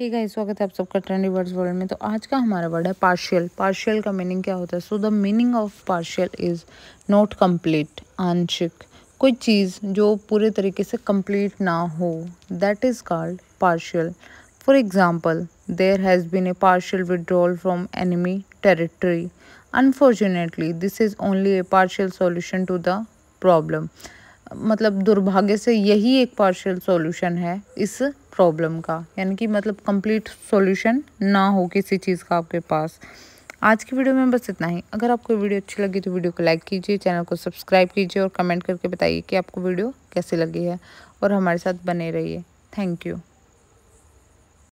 हे hey guys स्वागत है आप सबका ट्रेंडी वर्ड्स वर्ल्ड में तो आज का हमारा वर्ड है पार्शियल पार्शियल का मीनिंग क्या होता है so the meaning of partial is not complete आंशिक कोई चीज़ जो पूरे तरीके से कंप्लीट ना हो that is called partial for example there has been a partial withdrawal from enemy territory unfortunately this is only a partial solution to the problem मतलब दुर्भाग्य से यही एक पार्शियल सॉल्यूशन है इस प्रॉब्लम का यानी कि मतलब कंप्लीट सॉल्यूशन ना हो किसी चीज़ का आपके पास आज की वीडियो में बस इतना ही अगर आपको वीडियो अच्छी लगी तो वीडियो को लाइक कीजिए चैनल को सब्सक्राइब कीजिए और कमेंट करके बताइए कि आपको वीडियो कैसी लगी है और हमारे साथ बने रहिए थैंक यू